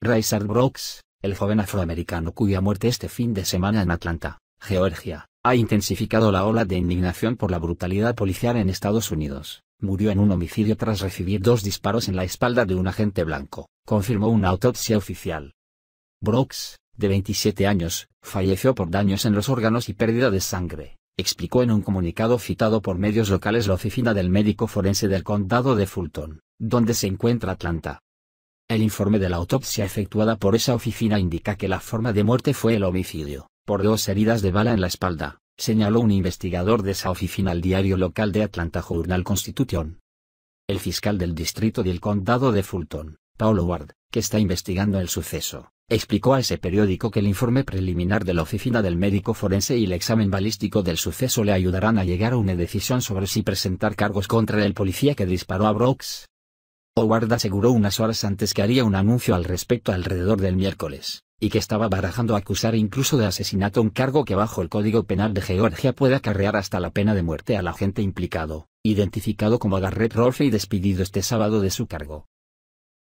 Raisard Brooks, el joven afroamericano cuya muerte este fin de semana en Atlanta, Georgia, ha intensificado la ola de indignación por la brutalidad policial en Estados Unidos, murió en un homicidio tras recibir dos disparos en la espalda de un agente blanco, confirmó una autopsia oficial. Brooks, de 27 años, falleció por daños en los órganos y pérdida de sangre, explicó en un comunicado citado por medios locales la oficina del médico forense del condado de Fulton, donde se encuentra Atlanta. El informe de la autopsia efectuada por esa oficina indica que la forma de muerte fue el homicidio, por dos heridas de bala en la espalda, señaló un investigador de esa oficina al diario local de Atlanta Journal Constitution. El fiscal del distrito del condado de Fulton, Paul Ward, que está investigando el suceso, explicó a ese periódico que el informe preliminar de la oficina del médico forense y el examen balístico del suceso le ayudarán a llegar a una decisión sobre si presentar cargos contra el policía que disparó a Brooks. Howard aseguró unas horas antes que haría un anuncio al respecto alrededor del miércoles, y que estaba barajando acusar incluso de asesinato un cargo que bajo el Código Penal de Georgia puede acarrear hasta la pena de muerte al agente implicado, identificado como Garrett Rolfe y despedido este sábado de su cargo.